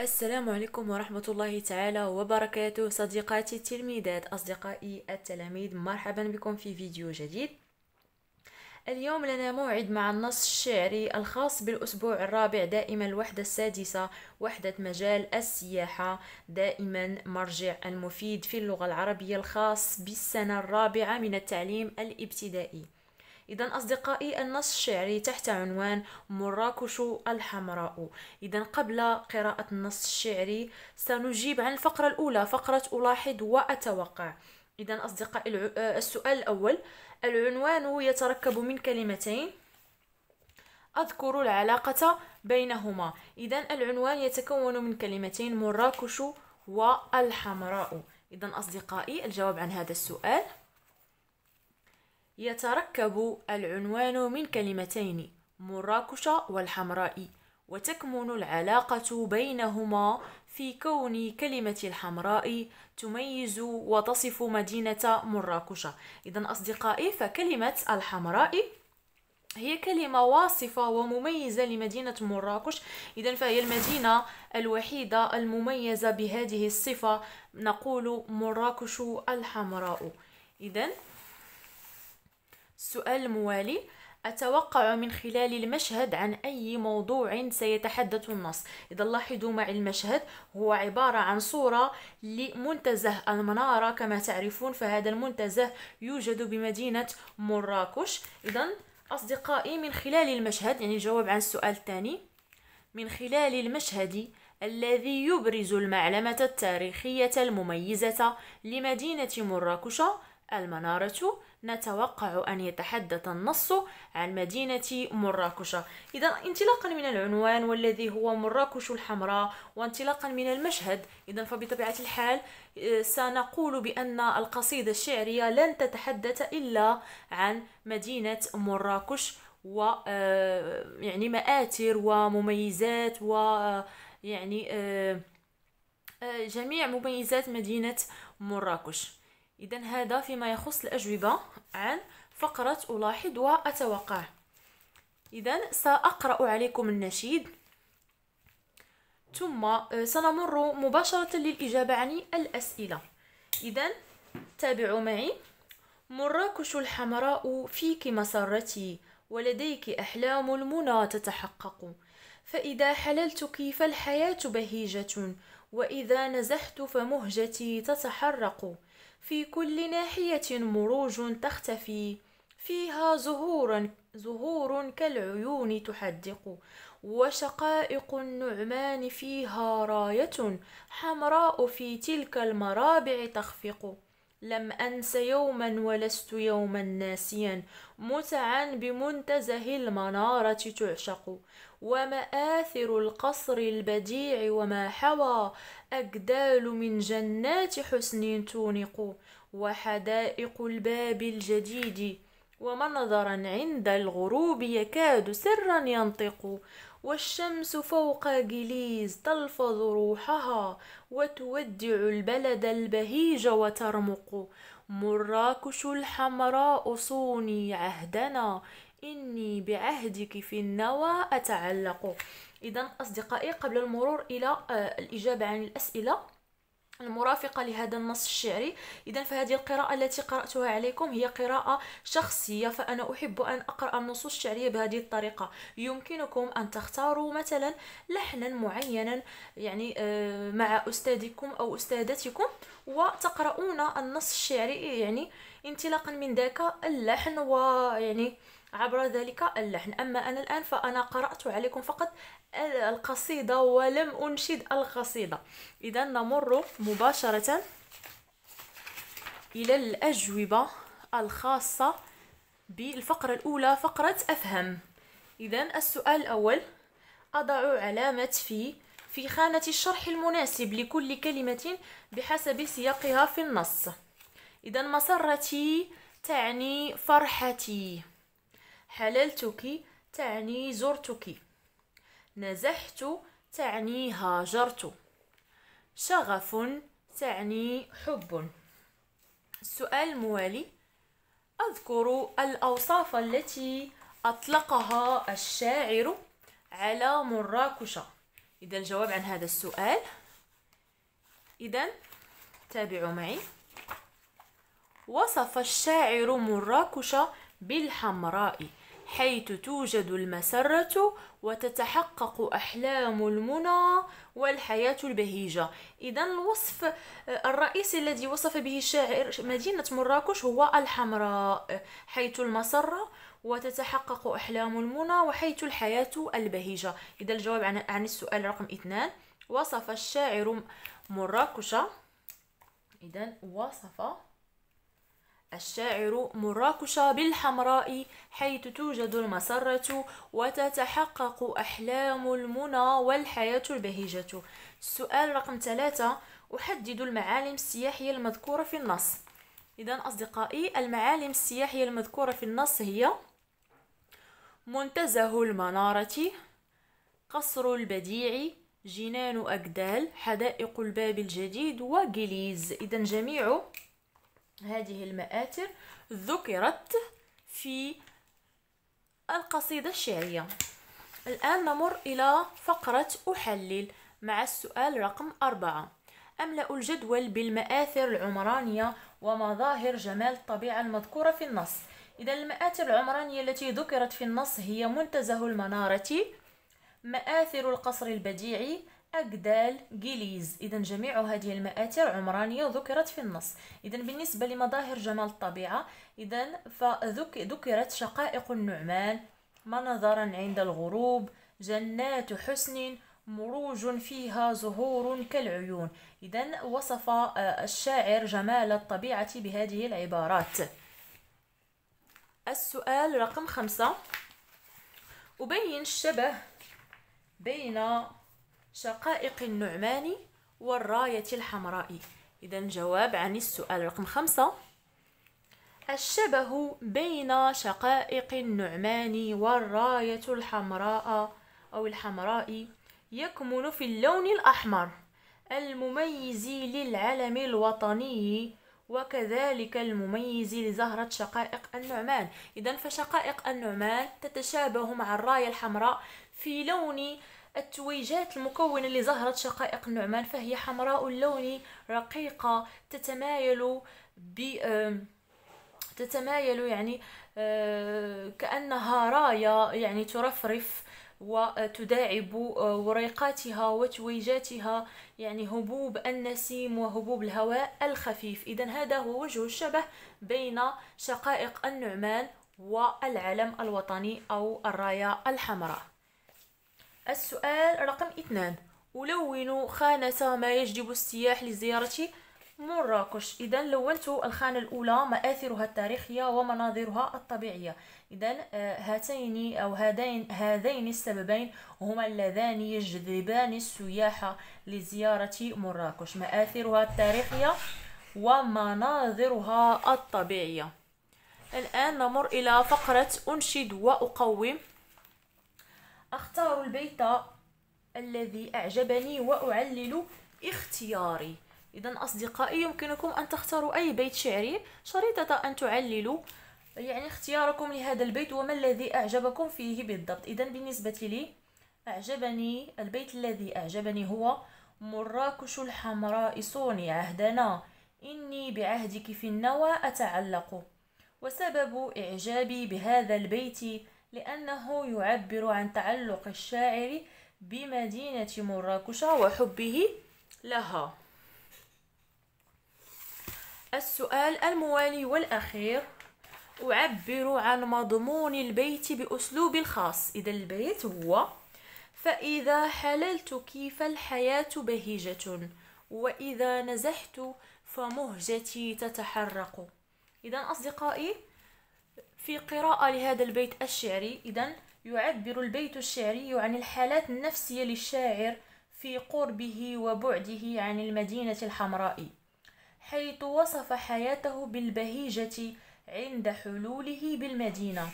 السلام عليكم ورحمة الله تعالى وبركاته صديقاتي التلميذات أصدقائي التلاميذ مرحبا بكم في فيديو جديد اليوم لنا موعد مع النص الشعري الخاص بالأسبوع الرابع دائما الوحدة السادسة وحدة مجال السياحة دائما مرجع المفيد في اللغة العربية الخاص بالسنة الرابعة من التعليم الابتدائي إذا أصدقائي النص الشعري تحت عنوان مراكش الحمراء إذا قبل قراءة النص الشعري سنجيب عن الفقرة الأولى فقرة ألاحظ وأتوقع إذا أصدقائي آه، السؤال الأول العنوان يتركب من كلمتين أذكر العلاقة بينهما إذا العنوان يتكون من كلمتين مراكش والحمراء إذا أصدقائي الجواب عن هذا السؤال يتركب العنوان من كلمتين مراكش والحمراء وتكمن العلاقة بينهما في كون كلمة الحمراء تميز وتصف مدينة مراكش إذا أصدقائي فكلمة الحمراء هي كلمة واصفة ومميزة لمدينة مراكش إذا فهي المدينة الوحيدة المميزة بهذه الصفة نقول مراكش الحمراء إذا السؤال الموالي أتوقع من خلال المشهد عن أي موضوع سيتحدث النص إذا لاحظوا معي المشهد هو عبارة عن صورة لمنتزه المنارة كما تعرفون فهذا المنتزه يوجد بمدينة مراكش إذا أصدقائي من خلال المشهد يعني جواب عن السؤال الثاني من خلال المشهد الذي يبرز المعلمة التاريخية المميزة لمدينة مراكش المنارة نتوقع أن يتحدث النص عن مدينة مراكش إذا انطلاقا من العنوان والذي هو مراكش الحمراء وانطلاقا من المشهد إذا فبطبيعة الحال آه، سنقول بأن القصيدة الشعرية لن تتحدث إلا عن مدينة مراكش و آه، يعني مآثر ومميزات و آه، يعني جميع مميزات مدينة مراكش إذا هذا فيما يخص الأجوبة عن فقرة ألاحظ وأتوقع إذا سأقرأ عليكم النشيد ثم آه، سنمر مباشرة للإجابة عن الأسئلة إذا تابعوا معي مراكش الحمراء فيك مسرتي ولديك أحلام المنى تتحقق فإذا حللتك فالحياة بهيجة وإذا نزحت فمهجتي تتحرق في كل ناحية مروج تختفي فيها زهورا زهور كالعيون تحدق وشقائق النعمان فيها راية حمراء في تلك المرابع تخفق لم أنس يوما ولست يوما ناسيا متعا بمنتزه المنارة تعشق ومآثر القصر البديع وما حوى أجدال من جنات حسن تونق وحدائق الباب الجديد ومنظرا عند الغروب يكاد سرا ينطق والشمس فوق جليز تلفظ روحها وتودع البلد البهيج وترمق مراكش الحمراء صوني عهدنا إني بعهدك في النوى أتعلق إذا أصدقائي قبل المرور إلى آه، الإجابة عن الأسئلة المرافقة لهذا النص الشعري إذا فهذه القراءة التي قرأتها عليكم هي قراءة شخصية فأنا أحب أن أقرأ النصوص الشعرية بهذه الطريقة يمكنكم أن تختاروا مثلا لحنا معينا يعني آه، مع أستاذكم أو أستاذتكم وتقرؤون النص الشعري يعني انطلاقا من ذاك اللحن ويعني عبر ذلك اللحن أما أنا الآن فأنا قرأت عليكم فقط القصيدة ولم أنشد القصيدة إذا نمر مباشرة إلى الأجوبة الخاصة بالفقرة الأولى فقرة أفهم إذا السؤال الأول أضع علامة في في خانة الشرح المناسب لكل كلمة بحسب سياقها في النص إذا مسرتي تعني فرحتي حللتك تعني زرتك نزحت تعني هاجرت شغف تعني حب السؤال الموالي أذكر الأوصاف التي أطلقها الشاعر على مراكش إذا الجواب عن هذا السؤال إذا تابعوا معي وصف الشاعر مراكش بالحمراء حيث توجد المسرة وتتحقق أحلام المنى والحياة البهيجة إذا الوصف آه، الرئيسي الذي وصف به الشاعر مدينة مراكش هو الحمراء حيث المسرة وتتحقق أحلام المنى وحيث الحياة البهيجة إذا الجواب عن السؤال رقم اثنان وصف الشاعر مراكش إذا وصف الشاعر مراكش بالحمراء حيث توجد المسرة وتتحقق أحلام المنى والحياة البهجة السؤال رقم ثلاثة أحدد المعالم السياحية المذكورة في النص إذا أصدقائي المعالم السياحية المذكورة في النص هي منتزه المنارة قصر البديع جنان أجدال حدائق الباب الجديد وجليز إذا جميع هذه المآثر ذكرت في القصيدة الشعرية الآن نمر إلى فقرة أحلل مع السؤال رقم أربعة أملأ الجدول بالمآثر العمرانية ومظاهر جمال الطبيعة المذكورة في النص إذا المآثر العمرانية التي ذكرت في النص هي منتزه المنارة مآثر القصر البديعي أجدال جيليز إذا جميع هذه المآثر عمرانية ذكرت في النص إذا بالنسبة لمظاهر جمال الطبيعة إذا فذكرت شقائق النعمان منظرا عند الغروب جنات حسن مروج فيها زهور كالعيون إذا وصف آه، الشاعر جمال الطبيعة بهذه العبارات السؤال رقم خمسة أبين الشبه بين شقائق النعمان والراية الحمراء إذا جواب عن السؤال رقم خمسة الشبه بين شقائق النعمان والراية الحمراء أو الحمراء يكمن في اللون الأحمر المميز للعلم الوطني وكذلك المميز لزهرة شقائق النعمان إذا فشقائق النعمان تتشابه مع الراية الحمراء في لون التويجات المكونة لزهرة شقائق النعمان فهي حمراء اللون رقيقة تتمايل ب تتمايل يعني آه، كأنها راية يعني ترفرف وتداعب آه، وريقاتها وتويجاتها يعني هبوب النسيم وهبوب الهواء الخفيف إذا هذا هو وجه الشبه بين شقائق النعمان والعلم الوطني أو الراية الحمراء السؤال رقم اثنان ألون خانة ما يجلب السياح لزيارة مراكش إذا لونت الخانة الأولى مآثرها التاريخية ومناظرها الطبيعية إذا آه، هاتين أو هذين هذين السببين هما اللذان يجذبان السياح لزيارة مراكش مآثرها التاريخية ومناظرها الطبيعية الآن نمر إلى فقرة أنشد وأقوم أختار البيت الذي أعجبني وأعلل اختياري إذا أصدقائي يمكنكم أن تختاروا أي بيت شعري شريطة أن تعللوا يعني اختياركم لهذا البيت وما الذي أعجبكم فيه بالضبط إذا بالنسبة لي أعجبني البيت الذي أعجبني هو مراكش الحمراء صوني عهدنا إني بعهدك في النوى أتعلق وسبب إعجابي بهذا البيت لأنه يعبر عن تعلق الشاعر بمدينة مراكش وحبه لها السؤال الموالي والأخير أعبر عن مضمون البيت بأسلوب الخاص إذا البيت هو فإذا حللت كيف الحياة بهجة وإذا نزحت فمهجتي تتحرق إذا أصدقائي في قراءة لهذا البيت الشعري إذا يعبر البيت الشعري عن الحالات النفسية للشاعر في قربه وبعده عن المدينة الحمراء حيث وصف حياته بالبهيجة عند حلوله بالمدينة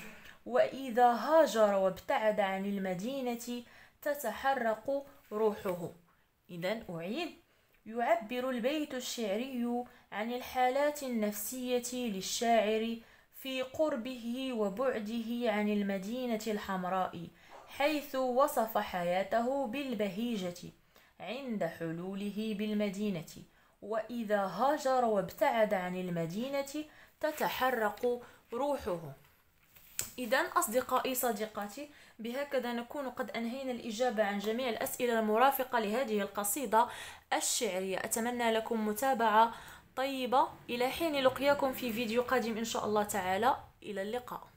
وإذا هاجر وابتعد عن المدينة تتحرق روحه إذا أعيد يعبر البيت الشعري عن الحالات النفسية للشاعر في قربه وبعده عن المدينة الحمراء حيث وصف حياته بالبهيجة عند حلوله بالمدينة وإذا هاجر وابتعد عن المدينة تتحرق روحه إذا أصدقائي صديقاتي بهكذا نكون قد أنهينا الإجابة عن جميع الأسئلة المرافقة لهذه القصيدة الشعرية أتمنى لكم متابعة طيبة إلى حين لقياكم في فيديو قادم إن شاء الله تعالى إلى اللقاء